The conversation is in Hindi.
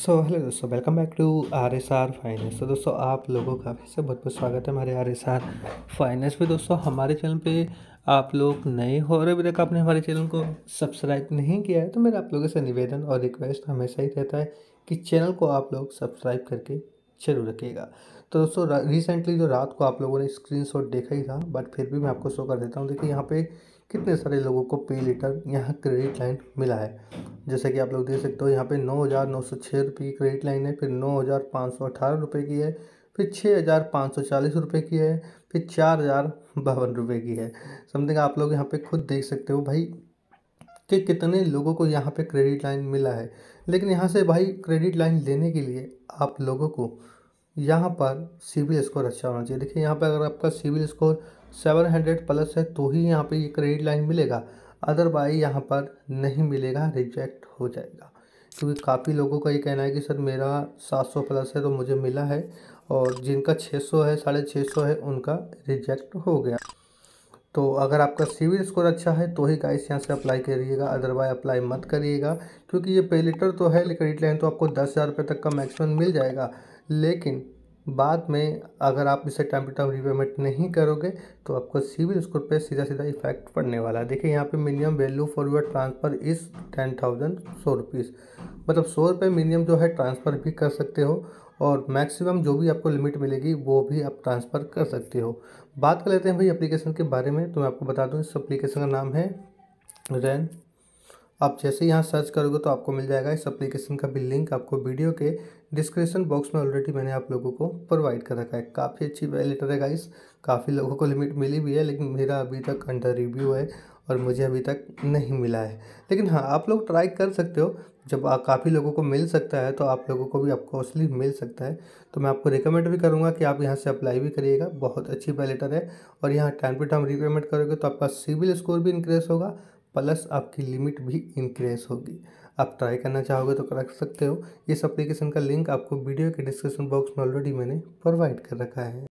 सो हेलो दोस्तों welcome back to R S R finance तो दोस्तों आप लोगों का फिर से बहुत बहुत स्वागत है हमारे आर एस आर फाइनेंस पर दोस्तों हमारे चैनल पे आप लोग नए हो और अभी तक आपने हमारे चैनल को सब्सक्राइब नहीं किया है तो मेरा आप लोगों से निवेदन और रिक्वेस्ट हमेशा ही रहता है कि चैनल को आप लोग सब्सक्राइब करके जरूर रखिएगा तो दोस्तों रिसेंटली जो रात को आप लोगों ने स्क्रीनशॉट देखा ही था बट फिर भी मैं आपको शो कर देता हूँ देखिए यहाँ पे कितने सारे लोगों को पे लीटर यहाँ क्रेडिट लाइन मिला है जैसे कि आप लोग देख सकते हो यहाँ पे नौ हज़ार नौ सौ छः रुपये की क्रेडिट लाइन है फिर नौ हज़ार पाँच सौ अठारह रुपये की है फिर छः हज़ार पाँच सौ चालीस रुपये की है फिर चार हज़ार बावन रुपये की है समथिंग आप लोग यहाँ पे खुद देख सकते हो भाई कि कितने लोगों को यहाँ पे क्रेडिट लाइन मिला है लेकिन यहाँ से भाई क्रेडिट लाइन लेने के लिए आप लोगों को यहाँ पर सिविल स्कोर अच्छा होना चाहिए देखिए यहाँ पर अगर आपका सिविल स्कोर 700 प्लस है तो ही यहाँ पे ये क्रेडिट लाइन मिलेगा अदरवाइज यहाँ पर नहीं मिलेगा रिजेक्ट हो जाएगा क्योंकि काफ़ी लोगों का ये कहना है कि सर मेरा 700 प्लस है तो मुझे मिला है और जिनका 600 है साढ़े छः है उनका रिजेक्ट हो गया तो अगर आपका सिविल स्कोर अच्छा है तो ही गाइस यहाँ से अप्लाई करिएगा अदरवाइज अप्लाई मत करिएगा क्योंकि ये पे तो है क्रेडिट लाइन तो आपको दस हज़ार रुपये तक का मैक्सिमम मिल जाएगा लेकिन बाद में अगर आप इसे टाइम टू टाइम रिपेमेंट नहीं करोगे तो आपको सिविल स्कोर पे सीधा सीधा इफेक्ट पड़ने वाला है देखिए यहाँ पे minimum value for your transfer is ten thousand सौ रुपीज़ मतलब सौ रुपये मिनिमम जो है ट्रांसफ़र भी कर सकते हो और मैक्सिमम जो भी आपको लिमिट मिलेगी वो भी आप ट्रांसफ़र कर सकते हो बात कर लेते हैं भाई एप्लीकेशन के बारे में तो मैं आपको बता दूँ इस एप्लीकेशन का नाम है रैन आप जैसे यहाँ सर्च करोगे तो आपको मिल जाएगा इस एप्लीकेशन का भी लिंक आपको वीडियो के डिस्क्रिप्शन बॉक्स में ऑलरेडी मैंने आप लोगों को प्रोवाइड कर रखा है काफ़ी अच्छी वैलेटर है गाइस काफ़ी लोगों को लिमिट मिली भी है लेकिन मेरा अभी तक अंडर रिव्यू है और मुझे अभी तक नहीं मिला है लेकिन हाँ आप लोग ट्राई कर सकते हो जब काफ़ी लोगों को मिल सकता है तो आप लोगों को भी आपको असली मिल सकता है तो मैं आपको रिकमेंड भी करूँगा कि आप यहाँ से अप्लाई भी करिएगा बहुत अच्छी वैलेटर है और यहाँ टाइम टू टाइम रिपेमेंट करोगे तो आपका सिविल स्कोर भी इंक्रीज होगा प्लस आपकी लिमिट भी इंक्रीज होगी आप ट्राई करना चाहोगे तो कर सकते हो इस एप्लीकेशन का लिंक आपको वीडियो के डिस्क्रिप्शन बॉक्स में ऑलरेडी मैंने प्रोवाइड कर रखा है